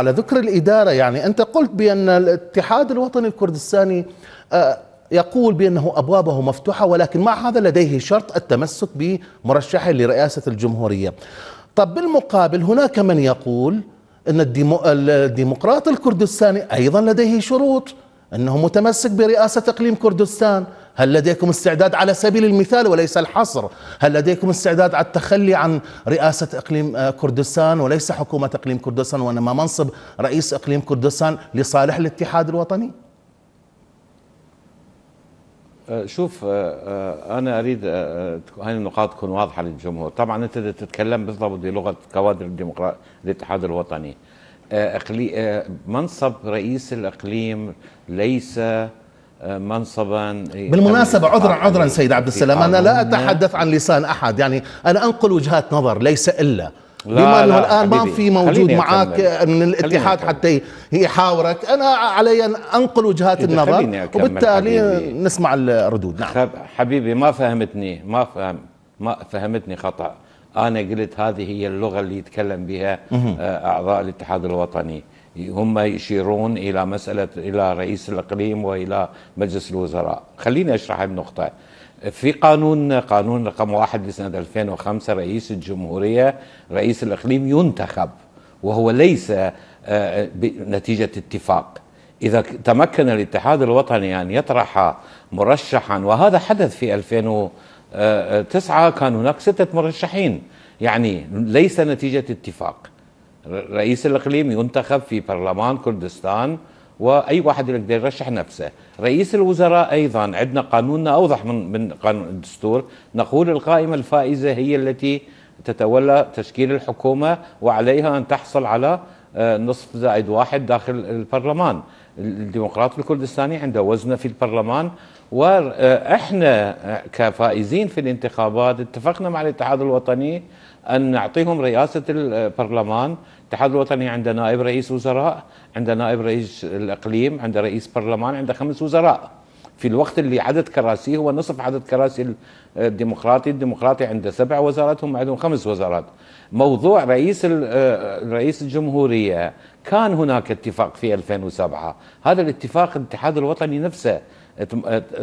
على ذكر الإدارة يعني أنت قلت بأن الاتحاد الوطني الكردستاني آه، يقول بأنه أبوابه مفتوحة ولكن مع هذا لديه شرط التمسك بمرشحه لرئاسة الجمهورية طب بالمقابل هناك من يقول أن الديمقراط الكردستاني أيضا لديه شروط أنه متمسك برئاسة إقليم كردستان هل لديكم استعداد على سبيل المثال وليس الحصر هل لديكم استعداد على التخلي عن رئاسة إقليم آه، كردستان وليس حكومة إقليم كردستان وإنما منصب رئيس إقليم كردستان لصالح الاتحاد الوطني آه، شوف آه، انا اريد هذه النقاط تكون واضحه للجمهور طبعا انت تتكلم بالضبط بلغه كوادر الديمقراطيه الاتحاد الوطني منصب رئيس الاقليم ليس آه، منصبا إيه، بالمناسبة عذرا عذرا سيد عبد السلام أنا لا أتحدث عن لسان أحد يعني أنا أنقل وجهات نظر ليس إلا لا بما انه الان ما في موجود معك آه، من الاتحاد حتى يحاورك انا علي ان انقل وجهات النظر وبالتالي حبيبي. نسمع الردود نعم حبيبي ما فهمتني ما فهم ما فهمتني خطا انا قلت هذه هي اللغه اللي يتكلم بها آه، اعضاء الاتحاد الوطني هم يشيرون الى مساله الى رئيس الاقليم والى مجلس الوزراء خليني اشرح النقطه في قانون قانون رقم واحد لسنه 2005 رئيس الجمهوريه رئيس الاقليم ينتخب وهو ليس آه، نتيجه اتفاق إذا تمكن الاتحاد الوطني أن يطرح مرشحا وهذا حدث في 2009 آه، كان هناك ستة مرشحين يعني ليس نتيجة اتفاق رئيس الإقليم ينتخب في برلمان كردستان واي واحد يقدر يرشح نفسه رئيس الوزراء ايضا عندنا قانوننا اوضح من من قانون الدستور نقول القائمه الفائزه هي التي تتولى تشكيل الحكومه وعليها ان تحصل على آه، نصف زائد واحد داخل البرلمان الديمقراط الكردستاني عنده وزنه في البرلمان واحنا كفائزين في الانتخابات اتفقنا مع الاتحاد الوطني ان نعطيهم رئاسه البرلمان، الاتحاد الوطني عنده نائب رئيس وزراء، عنده نائب رئيس الاقليم، عنده رئيس برلمان، عنده خمس وزراء. في الوقت اللي عدد كراسيه هو نصف عدد كراسي آه، الديمقراطي الديمقراطي عنده سبع وزارات هم عندهم خمس وزارات موضوع رئيس آه، رئيس الجمهورية كان هناك اتفاق في 2007 هذا الاتفاق الاتحاد الوطني نفسه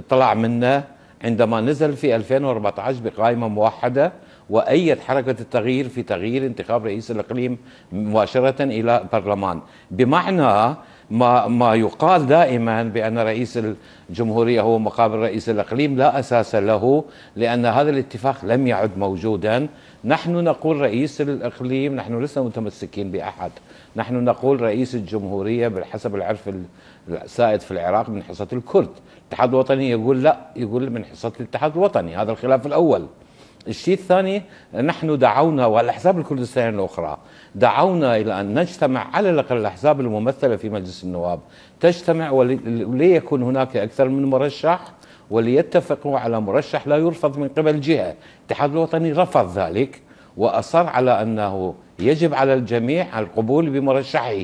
طلع منه عندما نزل في 2014 بقائمة موحدة وأيد حركة التغيير في تغيير انتخاب رئيس الإقليم مباشرة إلى برلمان بمعنى ما ما يقال دائما بان رئيس الجمهوريه هو مقابل رئيس الاقليم لا اساس له لان هذا الاتفاق لم يعد موجودا، نحن نقول رئيس الاقليم نحن لسنا متمسكين باحد، نحن نقول رئيس الجمهوريه بحسب العرف السائد في العراق من حصه الكرد، الاتحاد الوطني يقول لا يقول من حصه الاتحاد الوطني، هذا الخلاف الاول. الشيء الثاني نحن دعونا والأحزاب الكردستانية الأخرى دعونا إلى أن نجتمع على الأقل الأحزاب الممثلة في مجلس النواب تجتمع وليكن هناك أكثر من مرشح وليتفقوا على مرشح لا يرفض من قبل جهة الاتحاد الوطني رفض ذلك وأصر على أنه يجب على الجميع القبول بمرشحه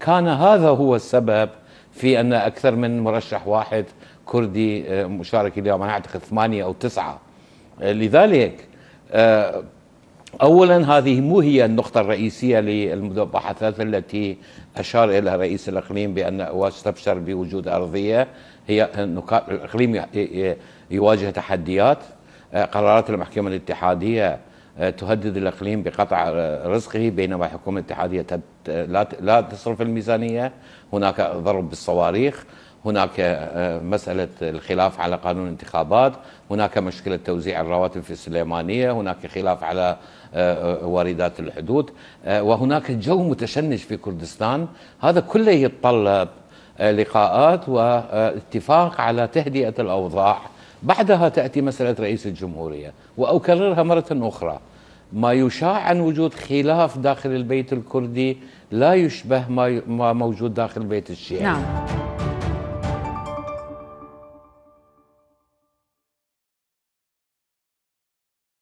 كان هذا هو السبب في أن أكثر من مرشح واحد كردي آه، مشارك اليوم أنا أعتقد ثمانية أو تسعة لذلك آه، اولا هذه مو هي النقطه الرئيسيه للمباحثات التي اشار الى رئيس الاقليم بان واستبشر بوجود ارضيه هي الاقليم يواجه تحديات آه، قرارات المحكمه الاتحاديه آه، تهدد الاقليم بقطع رزقه بينما الحكومه الاتحاديه لا تصرف الميزانيه هناك ضرب بالصواريخ هناك آه، آه، مسألة الخلاف على قانون الانتخابات هناك مشكلة توزيع الرواتب في السليمانية هناك خلاف على آه، واردات الحدود وهناك جو متشنج في كردستان هذا كله يتطلب لقاءات واتفاق على تهدئة الأوضاع بعدها تأتي مسألة رئيس الجمهورية وأكررها مرة أخرى ما يشاع عن وجود خلاف داخل البيت الكردي لا يشبه ما موجود داخل البيت الشيعي نعم.